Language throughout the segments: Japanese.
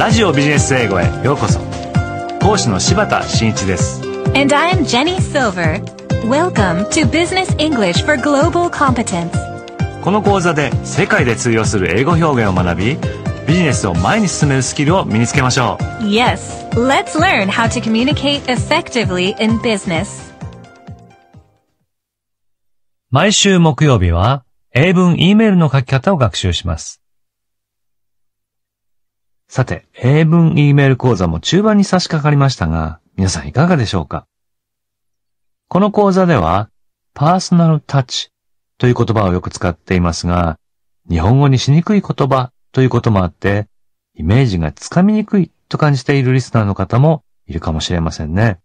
ラジオビジネス英語へようこそ講師の柴田真一です And I'm Jenny Silver Welcome to Business English for Global Competence この講座で世界で通用する英語表現を学びビジネスを前に進めるスキルを身につけましょう Yes, let's learn how to communicate effectively in business 毎週木曜日は英文 E メールの書き方を学習しますさて、英文 E メール講座も中盤に差し掛かりましたが、皆さんいかがでしょうかこの講座では、パーソナルタッチという言葉をよく使っていますが、日本語にしにくい言葉ということもあって、イメージがつかみにくいと感じているリスナーの方もいるかもしれませんね。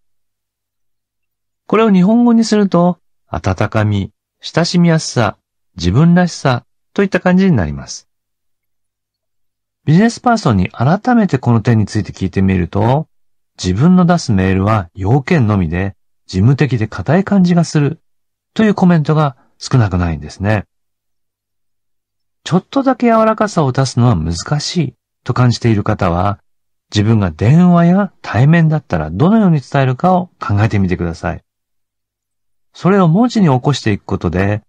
これを日本語にすると、温かみ、親しみやすさ、自分らしさといった感じになります。ビジネスパーソンに改めてこの点について聞いてみると、自分の出すメールは要件のみで、事務的で硬い感じがするというコメントが少なくないんですね。ちょっとだけ柔らかさを出すのは難しいと感じている方は、自分が電話や対面だったらどのように伝えるかを考えてみてください。それを文字に起こしていくことで、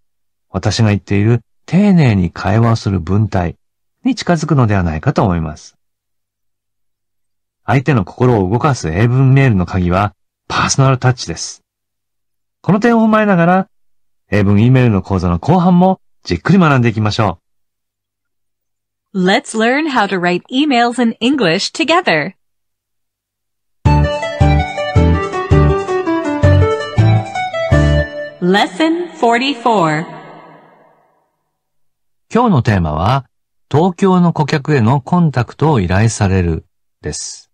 私が言っている丁寧に会話をする文体、に近づくのではないかと思います。相手の心を動かす英文メールの鍵はパーソナルタッチです。この点を踏まえながら、英文 E メールの講座の後半もじっくり学んでいきましょう。Let's learn how to write emails in English together. Lesson 44今日のテーマは東京の顧客へのコンタクトを依頼されるです。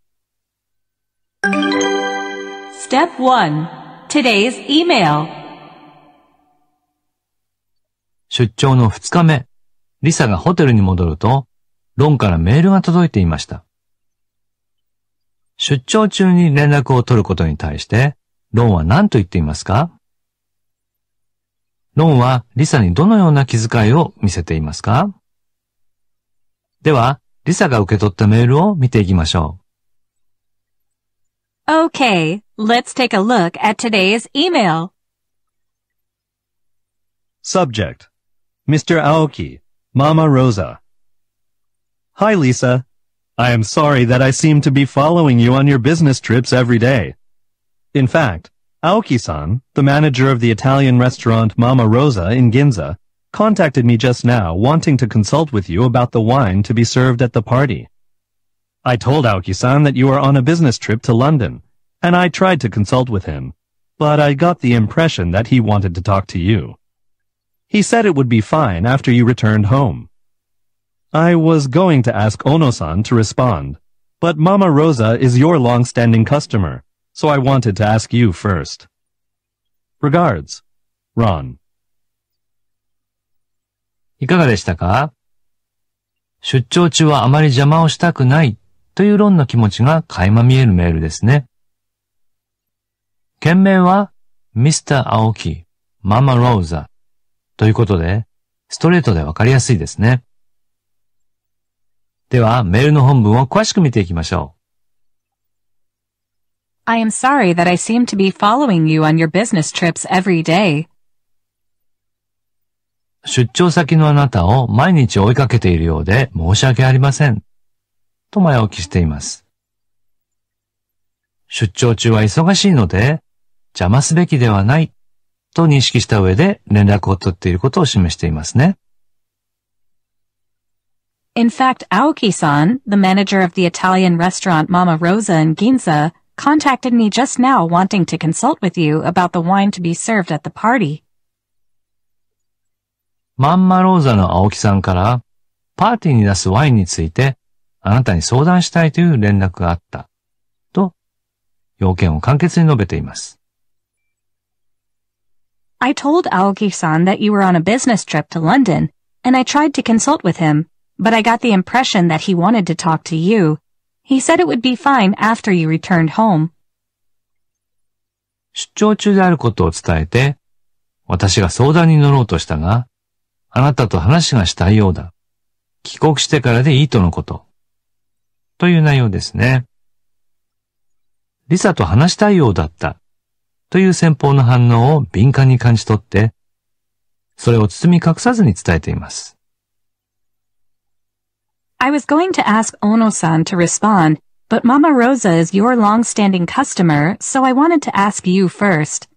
Step 1 Today's Email 出張の2日目、リサがホテルに戻ると、ロンからメールが届いていました。出張中に連絡を取ることに対して、ロンは何と言っていますかロンはリサにどのような気遣いを見せていますかでは、リサが受け取ったメールを見ていきましょう。Okay, let's take a look at today's email. Subject Mr. Aoki, Mama Rosa. Hi, Lisa. I am sorry that I seem to be following you on your business trips every day. In fact, Aoki-san, the manager of the Italian restaurant Mama Rosa in Ginza, contacted me just now wanting to consult with you about the wine to be served at the party. I told Aoki-san that you are on a business trip to London, and I tried to consult with him, but I got the impression that he wanted to talk to you. He said it would be fine after you returned home. I was going to ask Ono-san to respond, but Mama Rosa is your long-standing customer, so I wanted to ask you first. Regards, Ron. いかがでしたか出張中はあまり邪魔をしたくないという論の気持ちが垣間見えるメールですね。件名は Mr. 青木、Mama Rosa ということで、ストレートでわかりやすいですね。では、メールの本文を詳しく見ていきましょう。I am sorry that I seem to be following you on your business trips every day. 出張先のあなたを毎日追いかけているようで申し訳ありません。と前置きしています。出張中は忙しいので、邪魔すべきではない、と認識した上で連絡を取っていることを示していますね。In fact, Aoki-san, the manager of the Italian restaurant Mama Rosa in Ginza, contacted me just now wanting to consult with you about the wine to be served at the party. マンマローザの青木さんから、パーティーに出すワインについて、あなたに相談したいという連絡があった。と、要件を簡潔に述べています。I told Aoki-san that you were on a business trip to London, and I tried to consult with him, but I got the impression that he wanted to talk to you. He said it would be fine after you returned home. 出張中であることを伝えて、私が相談に乗ろうとしたが、あなたと話がしたいようだ。帰国してからでいいとのこと。という内容ですね。リサと話したいようだった。という先方の反応を敏感に感じ取って、それを包み隠さずに伝えています。I was going to ask Ono-san to respond, but Mama Rosa is your long-standing customer, so I wanted to ask you first.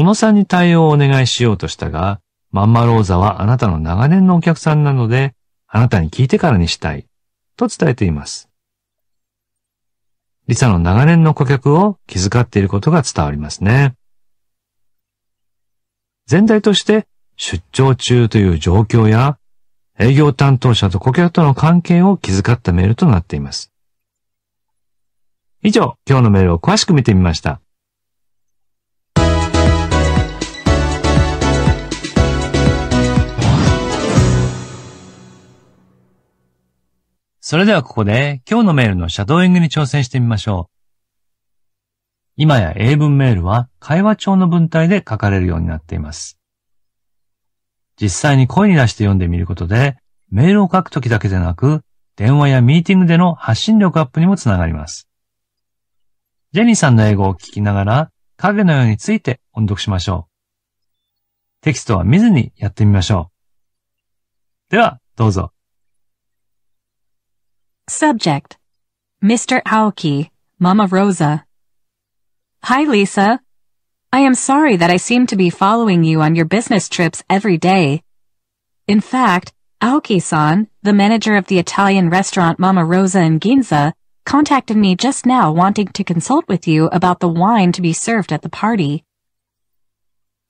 小野さんに対応をお願いしようとしたが、まんまローザはあなたの長年のお客さんなので、あなたに聞いてからにしたい、と伝えています。リサの長年の顧客を気遣っていることが伝わりますね。全体として出張中という状況や、営業担当者と顧客との関係を気遣ったメールとなっています。以上、今日のメールを詳しく見てみました。それではここで今日のメールのシャドーイングに挑戦してみましょう。今や英文メールは会話帳の文体で書かれるようになっています。実際に声に出して読んでみることで、メールを書くときだけでなく、電話やミーティングでの発信力アップにもつながります。ジェニーさんの英語を聞きながら、影のようについて音読しましょう。テキストは見ずにやってみましょう。では、どうぞ。Subject. Mr. Aoki, Mama Rosa. Hi, Lisa. I am sorry that I seem to be following you on your business trips every day. In fact, Aoki-san, the manager of the Italian restaurant Mama Rosa in Ginza, contacted me just now wanting to consult with you about the wine to be served at the party.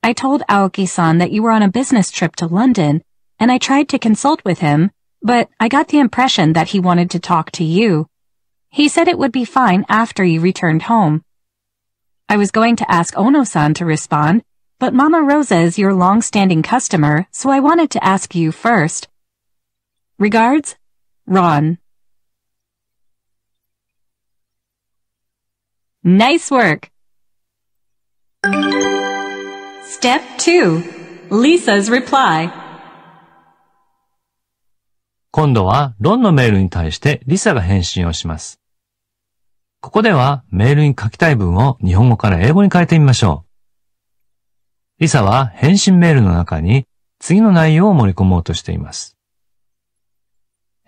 I told Aoki-san that you were on a business trip to London, and I tried to consult with him, but I got the impression that he wanted to talk to you. He said it would be fine after you returned home. I was going to ask Ono-san to respond, but Mama Rosa is your long-standing customer, so I wanted to ask you first. Regards, Ron. Nice work! Step 2. Lisa's reply. 今度はロンのメールに対してリサが返信をします。ここではメールに書きたい文を日本語から英語に変えてみましょう。リサは返信メールの中に次の内容を盛り込もうとしています。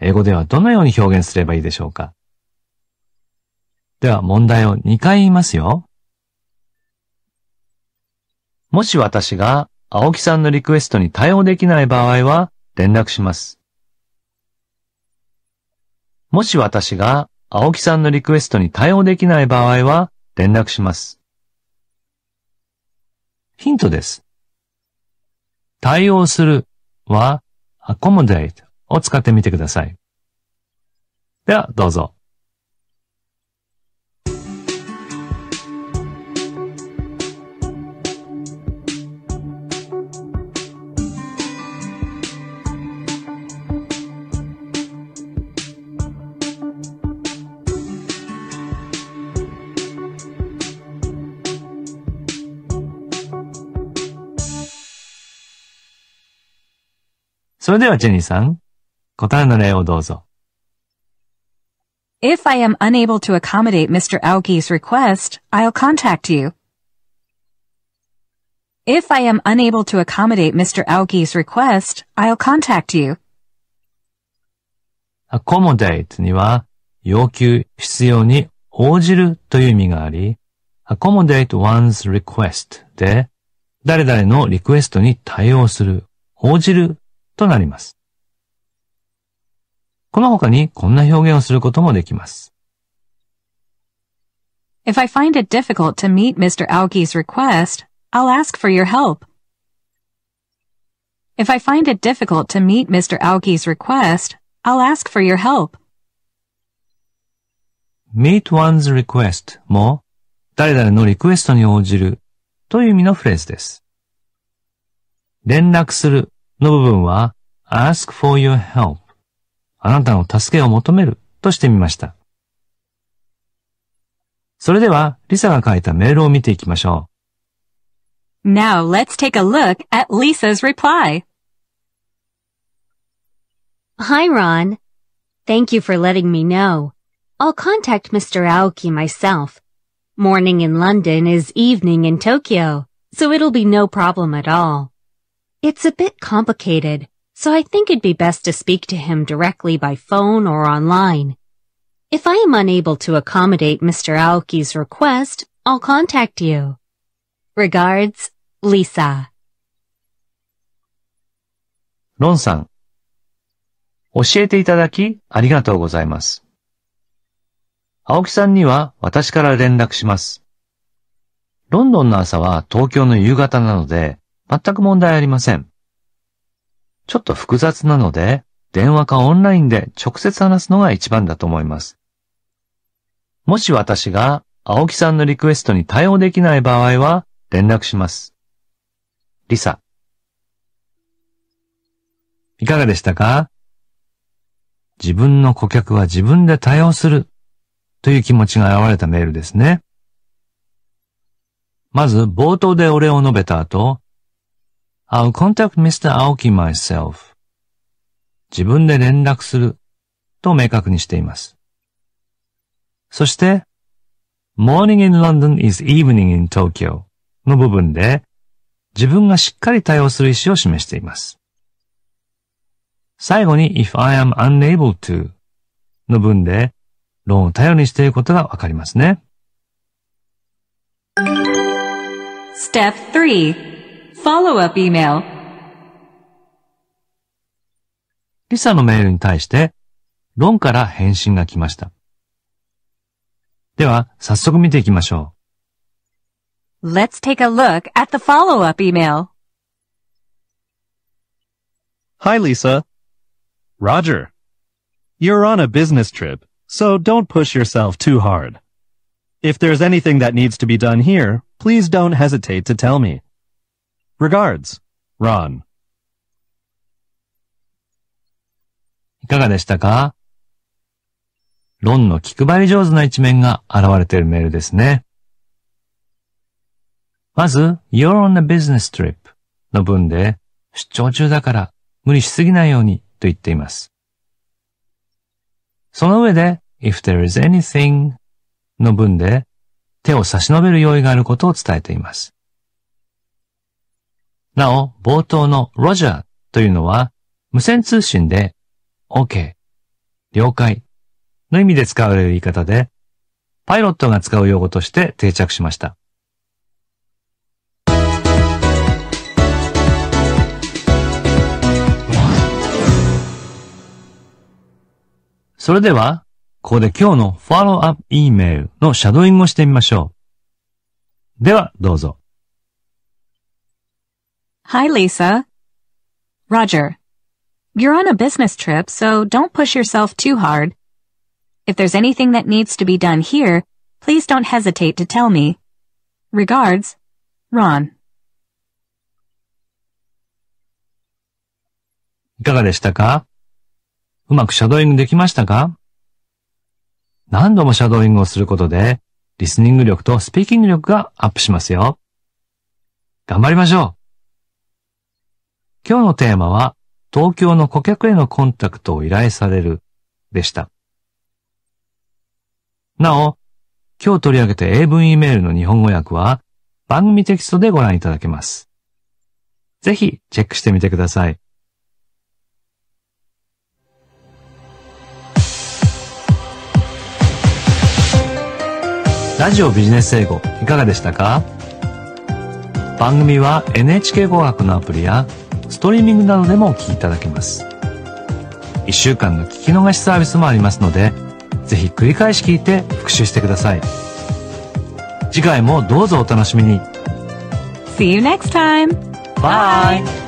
英語ではどのように表現すればいいでしょうかでは問題を2回言いますよ。もし私が青木さんのリクエストに対応できない場合は連絡します。もし私が青木さんのリクエストに対応できない場合は連絡します。ヒントです。対応するは accommodate を使ってみてください。では、どうぞ。それではジェニーさん、答えの例をどうぞ。If I am unable to accommodate Mr. Aoki's request, I'll contact you. If I am unable to accommodate Mr. Aoki's request, I'll contact you. accommodate には要求、必要に応じるという意味があり、accommodate one's request で誰々のリクエストに対応する、応じるとなります。この他にこんな表現をすることもできます。If I find it difficult to meet Mr. Aoki's request, I'll ask for your help. If I find it difficult to meet Mr. Aoki's request, I'll ask for your help. meet one's request も誰々のリクエストに応じるという意味のフレーズです。連絡するの部分は ask for your help あなたの助けを求めるとしてみました。それでは、リサが書いたメールを見ていきましょう。Now let's take a look at Lisa's reply. Hi Ron. Thank you for letting me know. I'll contact Mr. Aoki myself. Morning in London is evening in Tokyo, so it'll be no problem at all. It's a bit complicated, so I think it'd be best to speak to him directly by phone or online. If I am unable to accommodate Mr. Aoki's request, I'll contact you. Regards, Lisa. ロンさん、教えていただきありがとうございます。青木さんには私から連絡します。ロンドンの朝は東京の夕方なので、全く問題ありません。ちょっと複雑なので、電話かオンラインで直接話すのが一番だと思います。もし私が青木さんのリクエストに対応できない場合は連絡します。リサ。いかがでしたか自分の顧客は自分で対応するという気持ちが現れたメールですね。まず冒頭でお礼を述べた後、I'll contact Mr. Aoki myself. 自分で連絡すると明確にしています。そして、morning in London is evening in Tokyo の部分で自分がしっかり対応する意思を示しています。最後に if I am unable to の文で論を頼りにしていることがわかりますね。Step 3 follow-up email. リサのメールに対して、ロンから返信が来ました。では、早速見ていきましょう。Let's take a look at the follow-up email. Hi, Lisa. Roger. You're on a business trip, so don't push yourself too hard. If there's anything that needs to be done here, please don't hesitate to tell me. Regards, Ron. いかがでしたかロンの気配り上手な一面が現れているメールですね。まず、You're on a business trip の文で、出張中だから無理しすぎないようにと言っています。その上で、If there is anything の文で、手を差し伸べる用意があることを伝えています。なお、冒頭のロジャーというのは、無線通信で、OK、了解の意味で使われる言い方で、パイロットが使う用語として定着しました。それでは、ここで今日のフォローアップ E メールのシャドウイングをしてみましょう。では、どうぞ。Hi, Lisa. Roger. You're on a business trip, so don't push yourself too hard. If there's anything that needs to be done here, please don't hesitate to tell me. Regards, Ron. いかがでしたかうまくシャドーイングできましたか何度もシャドーイングをすることで、リスニング力とスピーキング力がアップしますよ。頑張りましょう今日のテーマは、東京の顧客へのコンタクトを依頼される、でした。なお、今日取り上げた英文 E メールの日本語訳は、番組テキストでご覧いただけます。ぜひ、チェックしてみてください。ラジオビジネス英語いかがでしたか番組は NHK 語学のアプリやストリーミングなどでもお聞きいただけます。1週間の聞き逃しサービスもありますので、ぜひ繰り返し聞いて復習してください。次回もどうぞお楽しみに。See you next time! Bye!